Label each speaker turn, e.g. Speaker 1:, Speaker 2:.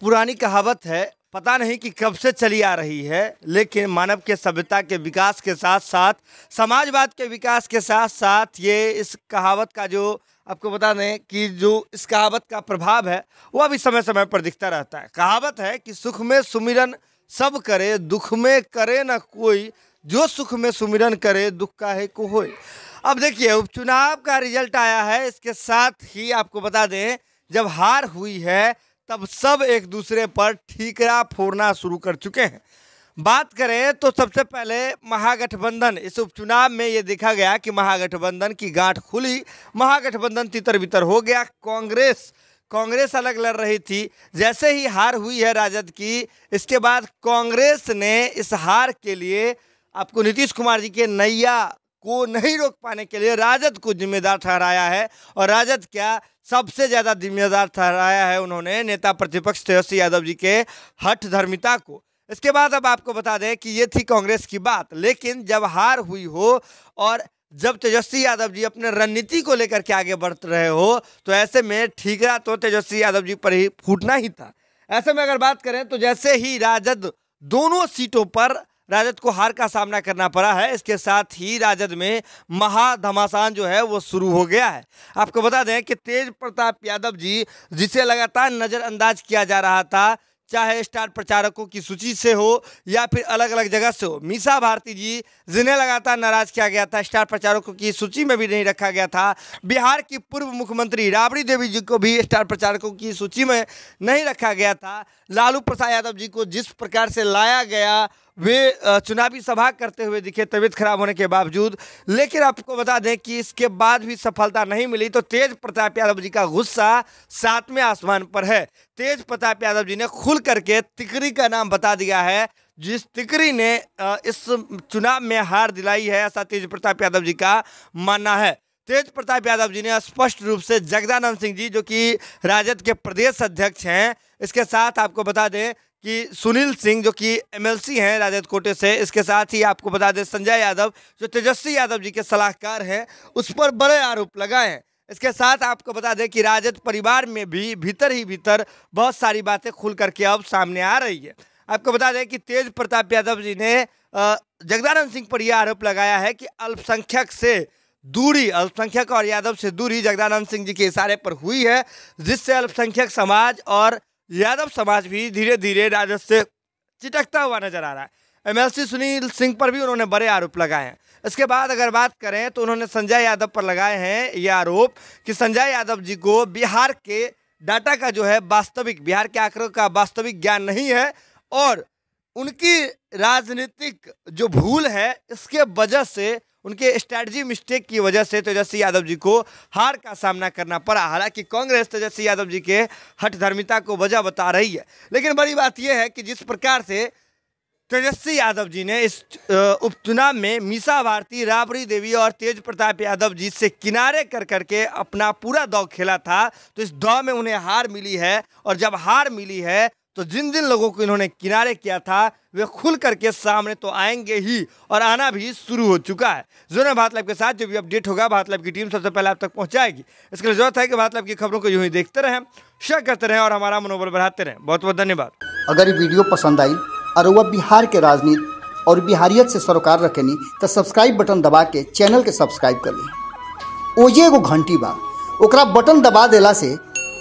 Speaker 1: पुरानी कहावत है पता नहीं कि कब से चली आ रही है लेकिन मानव के सभ्यता के विकास के साथ साथ समाजवाद के विकास के साथ साथ ये इस कहावत का जो आपको बता दें कि जो इस कहावत का प्रभाव है वो अभी समय समय पर दिखता रहता है कहावत है कि सुख में सुमिरन सब करे दुख में करे ना कोई जो सुख में सुमिरन करे दुख का है को हो अब देखिए उपचुनाव का रिजल्ट आया है इसके साथ ही आपको बता दें जब हार हुई है तब सब एक दूसरे पर ठीकरा फोड़ना शुरू कर चुके हैं बात करें तो सबसे पहले महागठबंधन इस उपचुनाव में ये देखा गया कि महागठबंधन की गांठ खुली महागठबंधन तितर बितर हो गया कांग्रेस कांग्रेस अलग लड़ रही थी जैसे ही हार हुई है राजद की इसके बाद कांग्रेस ने इस हार के लिए आपको नीतीश कुमार जी के नैया को नहीं रोक पाने के लिए राजद को जिम्मेदार ठहराया है और राजद क्या सबसे ज़्यादा जिम्मेदार ठहराया है उन्होंने नेता प्रतिपक्ष तेजस्वी यादव जी के हठ धर्मिता को इसके बाद अब आपको बता दें कि ये थी कांग्रेस की बात लेकिन जब हार हुई हो और जब तेजस्वी यादव जी अपने रणनीति को लेकर के आगे बढ़ रहे हो तो ऐसे में ठीक रहा तो तेजस्वी यादव जी पर ही फूटना ही था ऐसे में अगर बात करें तो जैसे ही राजद दोनों सीटों पर राजद को हार का सामना करना पड़ा है इसके साथ ही राजद में महाधमासान जो है वो शुरू हो गया है आपको बता दें कि तेज प्रताप यादव जी जिसे लगातार नज़रअंदाज किया जा रहा था चाहे स्टार प्रचारकों की सूची से हो या फिर अलग अलग जगह से हो मीसा भारती जी जिन्हें लगातार नाराज किया गया था स्टार प्रचारकों की सूची में भी नहीं रखा गया था बिहार की पूर्व मुख्यमंत्री राबड़ी देवी जी को भी स्टार प्रचारकों की सूची में नहीं रखा गया था लालू प्रसाद यादव जी को जिस प्रकार से लाया गया वे चुनावी सभा करते हुए दिखे तबीयत खराब होने के बावजूद लेकिन आपको बता दें कि इसके बाद भी सफलता नहीं मिली तो तेज प्रताप यादव जी का गुस्सा सातवें आसमान पर है तेज प्रताप यादव जी ने खुल करके तिकरी का नाम बता दिया है जिस तिकरी ने इस चुनाव में हार दिलाई है ऐसा तेज प्रताप यादव जी का मानना है तेज प्रताप यादव जी ने स्पष्ट रूप से जगदानंद सिंह जी जो कि राजद के प्रदेश अध्यक्ष हैं इसके साथ आपको बता दें कि सुनील सिंह जो कि एमएलसी हैं राजद कोटे से इसके साथ ही आपको बता दें संजय यादव जो तेजस्वी यादव जी के सलाहकार हैं उस पर बड़े आरोप लगाए हैं इसके साथ आपको बता दें कि राजद परिवार में भी भीतर ही भीतर बहुत सारी बातें खुल करके अब सामने आ रही है आपको बता दें कि तेज प्रताप यादव जी ने जगदानंद सिंह पर यह आरोप लगाया है कि अल्पसंख्यक से दूरी अल्पसंख्यक और यादव से दूरी जगदानंद सिंह जी के इशारे पर हुई है जिससे अल्पसंख्यक समाज और यादव समाज भी धीरे धीरे राजद से चिटकता हुआ नजर आ रहा है एमएलसी सुनील सिंह पर भी उन्होंने बड़े आरोप लगाए हैं इसके बाद अगर बात करें तो उन्होंने संजय यादव पर लगाए हैं ये आरोप कि संजय यादव जी को बिहार के डाटा का जो है वास्तविक बिहार के आंकड़ों का वास्तविक ज्ञान नहीं है और उनकी राजनीतिक जो भूल है इसके वजह से उनके स्ट्रैटी मिस्टेक की वजह से तेजस्वी यादव जी को हार का सामना करना पड़ा हालांकि कांग्रेस तेजस्वी यादव जी के हठधर्मिता को वजह बता रही है लेकिन बड़ी बात यह है कि जिस प्रकार से तेजस्वी यादव जी ने इस उपचुनाव में मीसा भारती राबड़ी देवी और तेज प्रताप यादव जी से किनारे कर करके अपना पूरा दौ खेला था तो इस दौ में उन्हें हार मिली है और जब हार मिली है तो जिन जिन लोगों को इन्होंने किनारे किया था वे खुल करके सामने तो आएंगे ही और आना भी शुरू हो चुका है जो ना भारत लाइव के साथ जो भी अपडेट होगा भारत लाइव की टीम सबसे पहले आप तक पहुंचाएगी इसके लिए जरूरत है कि भारत लाइव की खबरों को यू ही देखते रहें शेयर करते रहें और हमारा मनोबल बढ़ाते रहें बहुत बहुत धन्यवाद
Speaker 2: अगर ये वीडियो पसंद आई और वह बिहार के राजनीति और बिहारियत से सरोकार रखेनी तो सब्सक्राइब बटन दबा के चैनल के सब्सक्राइब कर ली ओजे एगो घंटी बा ओकरा बटन दबा दिला से